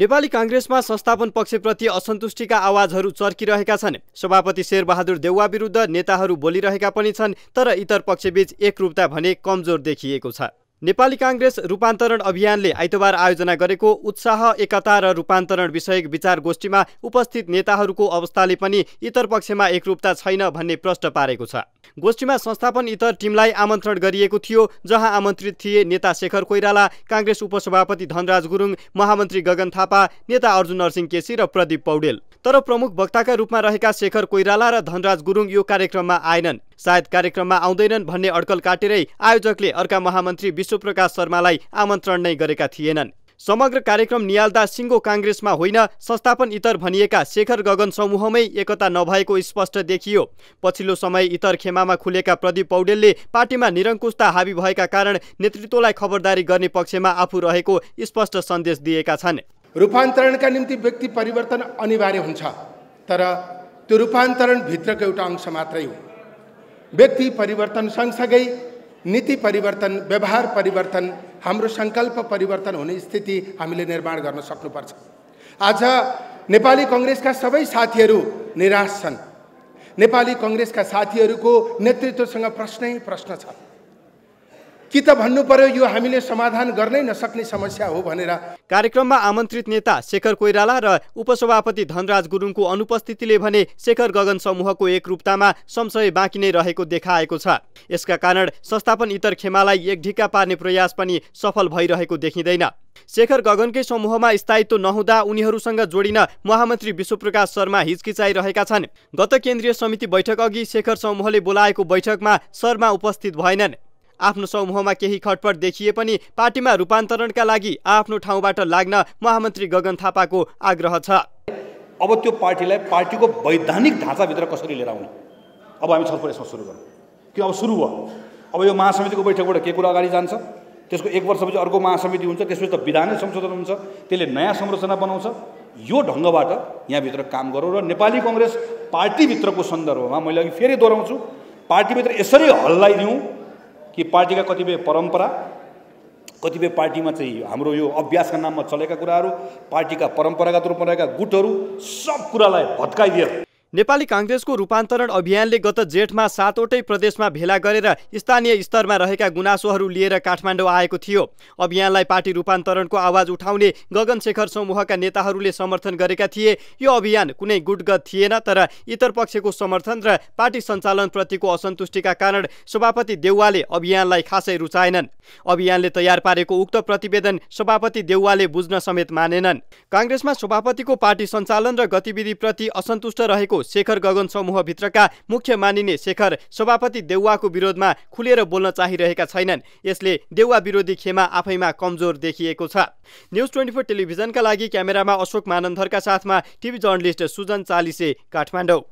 नेपाली काङ्ग्रेसमा संस्थापन पक्षप्रति असन्तुष्टिका आवाजहरू चर्किरहेका छन् सभापति शेरबहादुर देउवा विरुद्ध नेताहरू बोलिरहेका पनि छन् तर इतर पक्षबीच एकरूपता भने कमजोर देखिएको छ नेपाली काङ्ग्रेस रूपान्तरण अभियानले आइतबार आयोजना गरेको उत्साह एकता र रूपान्तरण विषयक विचार गोष्ठीमा उपस्थित नेताहरूको अवस्थाले पनि इतर पक्षमा एकरूपता छैन भन्ने प्रश्न पारेको छ गोष्ठीमा संस्थापन इतर टिमलाई आमन्त्रण गरिएको थियो जहाँ आमन्त्रित थिए नेता शेखर कोइराला काङ्ग्रेस उपसभापति धनराज गुरुङ महामन्त्री गगन थापा नेता अर्जुन नरसिंह केसी र प्रदीप पौडेल तर प्रमुख वक्ताका रूपमा रहेका शेखर कोइराला र धनराज गुरुङ यो कार्यक्रममा आएनन् सायद कार्यक्रममा आउँदैनन् भन्ने अड्कल काटेरै आयोजकले अर्का महामन्त्री विश्वप्रकाश शर्मालाई आमन्त्रण नै गरेका थिएनन् समग्र कार्यक्रम नियाल्दा सिङ्गो काङ्ग्रेसमा होइन संस्थापन इतर भनिएका शेखर गगन समूहमै एकता नभएको स्पष्ट देखियो पछिल्लो समय इतर खेमामा खुलेका प्रदीप पौडेलले पार्टीमा निरङ्कुशता हावी भएका कारण नेतृत्वलाई खबरदारी गर्ने पक्षमा आफू रहेको स्पष्ट सन्देश दिएका छन् रूपान्तरणका निम्ति व्यक्ति परिवर्तन अनिवार्य हुन्छ तर त्यो रूपान्तरणभित्रको एउटा अंश मात्रै हो व्यक्ति परिवर्तन सँगसँगै नीति परिवर्तन व्यवहार परिवर्तन हाम्रो सङ्कल्प परिवर्तन हुने स्थिति हामीले निर्माण गर्न सक्नुपर्छ आज नेपाली कङ्ग्रेसका सबै साथीहरू निराश छन् नेपाली कङ्ग्रेसका साथीहरूको नेतृत्वसँग प्रश्नै प्रश्न छ कि त भन्नु पर्यो यो हामीले समाधान गर्नै नसक्ने समस्या हो भनेर कार्यक्रममा आमन्त्रित नेता शेखर कोइराला र उपसभापति धनराज गुरुङको अनुपस्थितिले भने शेखर गगन समूहको एकरूपतामा संशय बाँकी नै रहेको देखाएको छ यसका कारण संस्थापन इतर खेमालाई एक ढिक्का पार्ने प्रयास पनि सफल भइरहेको देखिँदैन शेखर गगनकै समूहमा स्थायित्व नहुँदा उनीहरूसँग जोडिन महामन्त्री विश्वप्रकाश शर्मा हिचकिचाइरहेका छन् गत केन्द्रीय समिति बैठक अघि शेखर समूहले बोलाएको बैठकमा शर्मा उपस्थित भएनन् आफ्नो समूहमा केही खटपट देखिए पनि पार्टीमा रूपान्तरणका लागि आफ्नो ठाउँबाट लाग्न महामन्त्री गगन थापाको आग्रह छ अब त्यो पार्टीलाई पार्टीको वैधानिक ढाँचाभित्र कसरी लिएर आउने अब हामी छलफल यसमा सुरु गरौँ कि अब सुरु भयो अब यो महासमितिको बैठकबाट के कुरा अगाडि जान्छ त्यसको एक वर्षपछि अर्को महासमिति हुन्छ त्यसपछि त विधानै संशोधन हुन्छ त्यसले नयाँ संरचना बनाउँछ यो ढङ्गबाट यहाँभित्र काम गरौँ र नेपाली कङ्ग्रेस पार्टीभित्रको सन्दर्भमा मैले अघि फेरि दोहोऱ्याउँछु पार्टीभित्र यसरी हल्लाइदिउँ कि पार्टीका कतिपय परम्परा कतिपय पार्टीमा चाहिँ हाम्रो यो अभ्यासका नाममा चलेका कुराहरू पार्टीका परम्परागत रूपमा रहेका गुटहरू सब कुरालाई भत्काइदिएर नेपाली काङ्ग्रेसको रूपान्तरण अभियानले गत जेठमा सातवटै प्रदेशमा भेला गरेर स्थानीय स्तरमा रहेका गुनासोहरू लिएर काठमाडौँ आएको थियो अभियानलाई पार्टी रूपान्तरणको आवाज उठाउने गगनशेखर समूहका नेताहरूले समर्थन गरेका थिए यो अभियान कुनै गुटगत थिएन तर इतर पक्षको समर्थन र पार्टी सञ्चालनप्रतिको असन्तुष्टिका कारण सभापति देउवाले अभियानलाई खासै रुचाएनन् अभियानले तयार पारेको उक्त प्रतिवेदन सभापति देउवाले बुझ्न समेत मानेनन् काङ्ग्रेसमा सभापतिको पार्टी सञ्चालन र गतिविधिप्रति असन्तुष्ट रहेको शेखर गगन समूहभित्रका मुख्य मानिने शेखर सभापति देउवाको विरोधमा खुलेर बोल्न चाहिरहेका छैनन् यसले देउवा विरोधी खेमा आफैमा कमजोर देखिएको छ न्युज ट्वेन्टी फोर टेलिभिजनका लागि क्यामेरामा अशोक मानन्धरका साथमा टिभी जर्नलिस्ट सुजन चालिसे काठमाडौँ